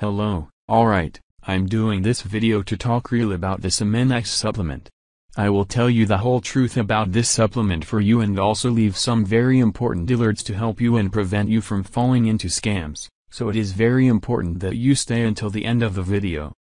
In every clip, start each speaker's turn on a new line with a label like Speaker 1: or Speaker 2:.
Speaker 1: Hello, alright, I'm doing this video to talk real about the Semenex supplement. I will tell you the whole truth about this supplement for you and also leave some very important alerts to help you and prevent you from falling into scams, so it is very important that you stay until the end of the video.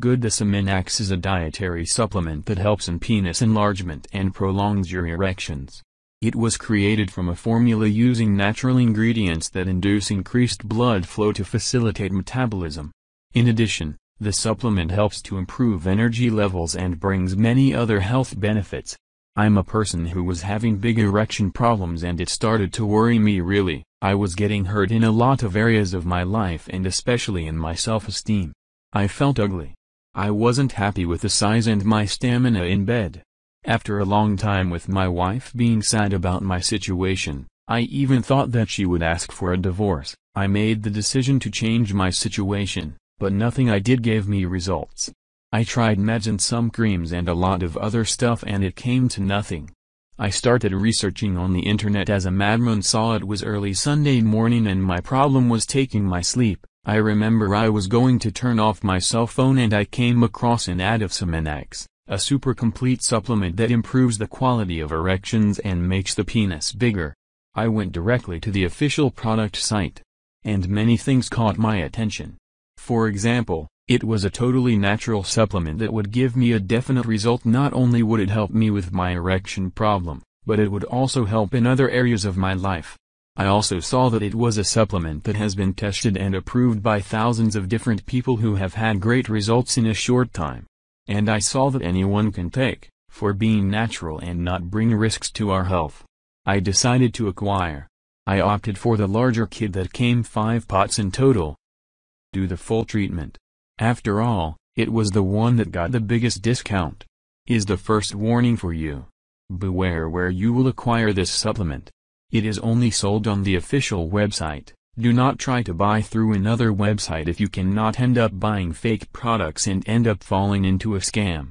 Speaker 1: Good The Semenax is a dietary supplement that helps in penis enlargement and prolongs your erections. It was created from a formula using natural ingredients that induce increased blood flow to facilitate metabolism. In addition, the supplement helps to improve energy levels and brings many other health benefits. I'm a person who was having big erection problems and it started to worry me really. I was getting hurt in a lot of areas of my life and especially in my self-esteem. I felt ugly. I wasn't happy with the size and my stamina in bed. After a long time with my wife being sad about my situation, I even thought that she would ask for a divorce. I made the decision to change my situation, but nothing I did gave me results. I tried meds and some creams and a lot of other stuff and it came to nothing. I started researching on the internet as a madman saw it was early Sunday morning and my problem was taking my sleep. I remember I was going to turn off my cell phone and I came across an ad of Semenex. A super complete supplement that improves the quality of erections and makes the penis bigger. I went directly to the official product site. And many things caught my attention. For example, it was a totally natural supplement that would give me a definite result not only would it help me with my erection problem, but it would also help in other areas of my life. I also saw that it was a supplement that has been tested and approved by thousands of different people who have had great results in a short time. And I saw that anyone can take, for being natural and not bring risks to our health. I decided to acquire. I opted for the larger kit that came five pots in total. Do the full treatment. After all, it was the one that got the biggest discount. Is the first warning for you. Beware where you will acquire this supplement. It is only sold on the official website. Do not try to buy through another website if you cannot end up buying fake products and end up falling into a scam.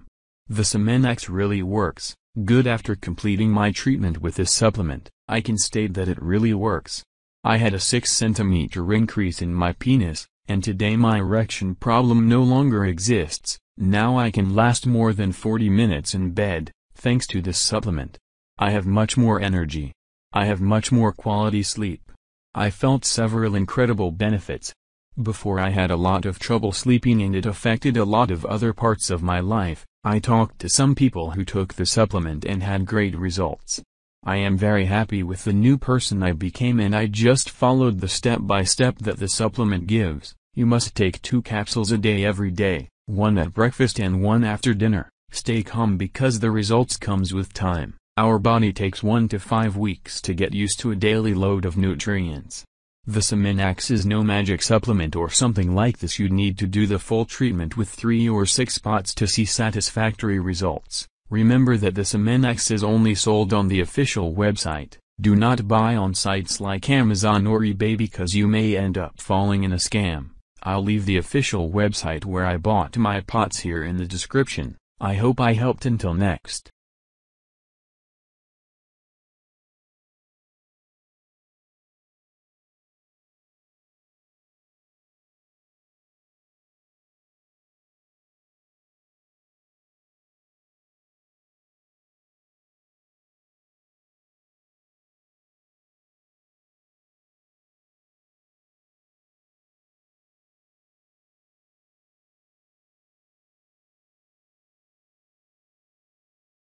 Speaker 1: The Semenex really works. Good after completing my treatment with this supplement, I can state that it really works. I had a 6 centimeter increase in my penis, and today my erection problem no longer exists. Now I can last more than 40 minutes in bed, thanks to this supplement. I have much more energy. I have much more quality sleep. I felt several incredible benefits. Before I had a lot of trouble sleeping and it affected a lot of other parts of my life, I talked to some people who took the supplement and had great results. I am very happy with the new person I became and I just followed the step-by-step that the supplement gives. You must take two capsules a day every day, one at breakfast and one after dinner. Stay calm because the results comes with time. Our body takes 1 to 5 weeks to get used to a daily load of nutrients. The Seminax is no magic supplement or something like this you'd need to do the full treatment with 3 or 6 pots to see satisfactory results. Remember that the Seminax is only sold on the official website. Do not buy on sites like Amazon or eBay because you may end up falling in a scam. I'll leave the official website where I bought my pots here in the description. I hope I helped until next.